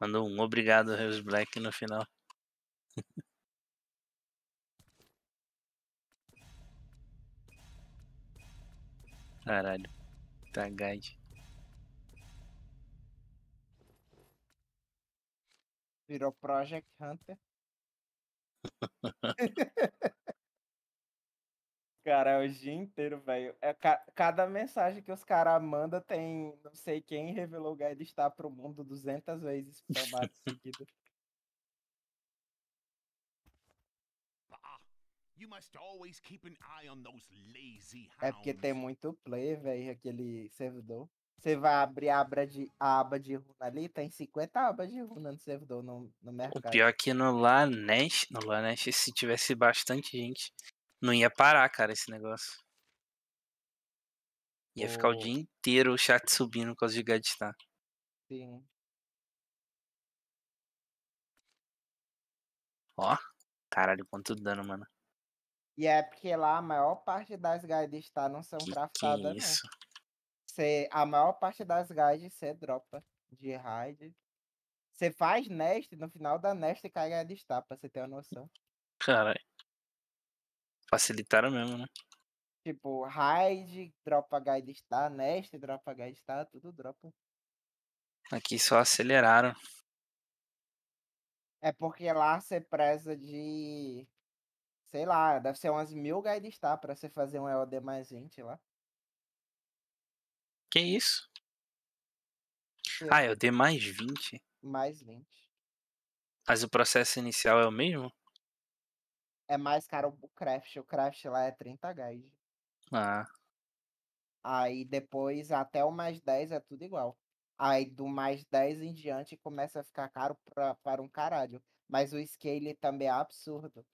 Mandou um obrigado, Heroes Black, no final. Caralho. Tá guide. Virou Project Hunter. Cara, é o dia inteiro, velho. É, ca cada mensagem que os caras mandam tem não sei quem revelou o Guide está pro mundo 200 vezes programado seguido. Ah, é porque tem muito play, velho, aquele servidor. Você vai abrir a aba de, a aba de runa ali, tem 50 abas de runa no servidor, no, no mercado. O pior é que no Lanesh, no Lanesh, se tivesse bastante gente, não ia parar, cara, esse negócio. Ia oh. ficar o dia inteiro o chat subindo com causa de gadgetar. Tá? Sim. Ó, caralho, quanto dano, mano. E é porque lá a maior parte das guides tá? não são que craftadas, que isso? não. Cê, a maior parte das guides você dropa de raid. Você faz nest, no final da nest cai a guide está, pra você ter uma noção. Caralho. Facilitaram mesmo, né? Tipo, hide, dropa guide star, nest, dropa guide star, tudo dropa. Aqui só aceleraram. É porque lá você preza de. Sei lá, deve ser umas mil guide star pra você fazer um LD mais 20 lá. Que isso? Sim. Ah, LD mais 20? Mais 20. Mas o processo inicial é o mesmo? É mais caro o craft. O craft lá é 30 gás. Ah. Aí depois até o mais 10 é tudo igual. Aí do mais 10 em diante começa a ficar caro para um caralho. Mas o scale também é absurdo.